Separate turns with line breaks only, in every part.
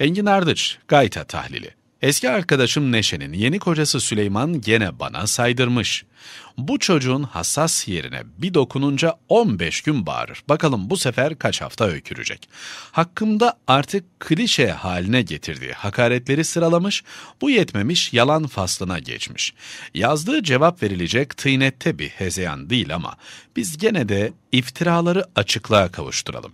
Engin Ardıç, Gayta Tahlili Eski arkadaşım Neşe'nin yeni kocası Süleyman gene bana saydırmış. Bu çocuğun hassas yerine bir dokununca 15 gün bağırır. Bakalım bu sefer kaç hafta öykürecek. Hakkımda artık klişe haline getirdiği hakaretleri sıralamış, bu yetmemiş yalan faslına geçmiş. Yazdığı cevap verilecek tıynette bir hezeyan değil ama biz gene de iftiraları açıklığa kavuşturalım.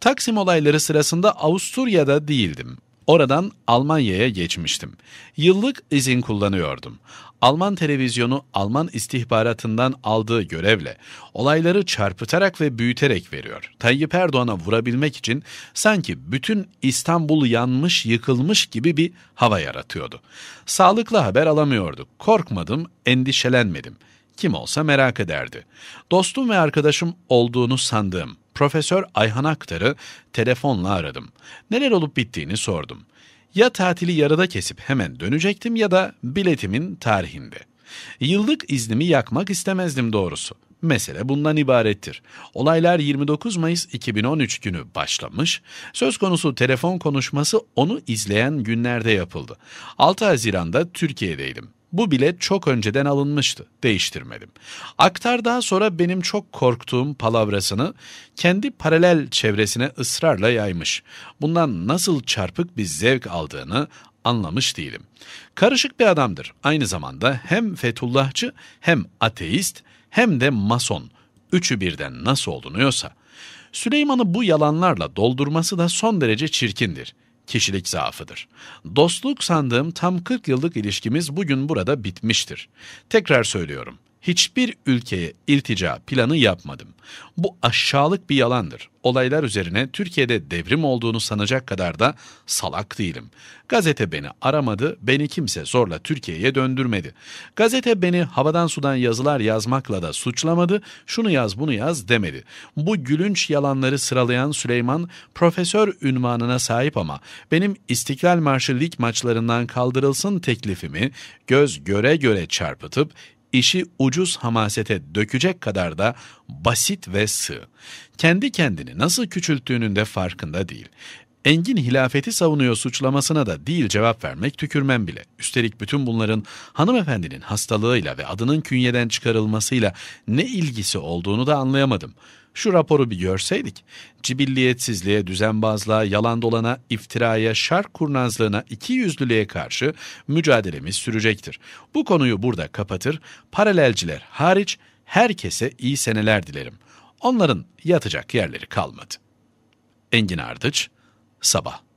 Taksim olayları sırasında Avusturya'da değildim Oradan Almanya'ya geçmiştim. Yıllık izin kullanıyordum. Alman televizyonu Alman istihbaratından aldığı görevle olayları çarpıtarak ve büyüterek veriyor. Tayyip Erdoğan'a vurabilmek için sanki bütün İstanbul yanmış yıkılmış gibi bir hava yaratıyordu. Sağlıklı haber alamıyorduk. Korkmadım, endişelenmedim. Kim olsa merak ederdi. Dostum ve arkadaşım olduğunu sandığım Profesör Ayhan Aktar'ı telefonla aradım. Neler olup bittiğini sordum. Ya tatili yarıda kesip hemen dönecektim ya da biletimin tarihinde. Yıllık iznimi yakmak istemezdim doğrusu. Mesele bundan ibarettir. Olaylar 29 Mayıs 2013 günü başlamış. Söz konusu telefon konuşması onu izleyen günlerde yapıldı. 6 Haziran'da Türkiye'deydim. Bu bilet çok önceden alınmıştı, değiştirmedim. Aktar daha sonra benim çok korktuğum palavrasını kendi paralel çevresine ısrarla yaymış. Bundan nasıl çarpık bir zevk aldığını anlamış değilim. Karışık bir adamdır. Aynı zamanda hem Fethullahçı hem ateist hem de mason. Üçü birden nasıl olunuyorsa. Süleyman'ı bu yalanlarla doldurması da son derece çirkindir.'' kişilik zaafıdır. Dostluk sandığım tam 40 yıllık ilişkimiz bugün burada bitmiştir. Tekrar söylüyorum. Hiçbir ülkeye iltica planı yapmadım. Bu aşağılık bir yalandır. Olaylar üzerine Türkiye'de devrim olduğunu sanacak kadar da salak değilim. Gazete beni aramadı, beni kimse zorla Türkiye'ye döndürmedi. Gazete beni havadan sudan yazılar yazmakla da suçlamadı, şunu yaz bunu yaz demedi. Bu gülünç yalanları sıralayan Süleyman, profesör ünvanına sahip ama benim İstiklal Marşı lig maçlarından kaldırılsın teklifimi göz göre göre çarpıtıp işi ucuz hamasete dökecek kadar da basit ve sığ. Kendi kendini nasıl küçülttüğünün de farkında değil. Engin hilafeti savunuyor suçlamasına da değil cevap vermek tükürmem bile. Üstelik bütün bunların hanımefendinin hastalığıyla ve adının künyeden çıkarılmasıyla ne ilgisi olduğunu da anlayamadım. Şu raporu bir görseydik, cibilliyetsizliğe, düzenbazlığa, yalan dolana, iftiraya, şark kurnazlığına, ikiyüzlülüğe karşı mücadelemiz sürecektir. Bu konuyu burada kapatır, paralelciler hariç herkese iyi seneler dilerim. Onların yatacak yerleri kalmadı. Engin Ardıç, Sabah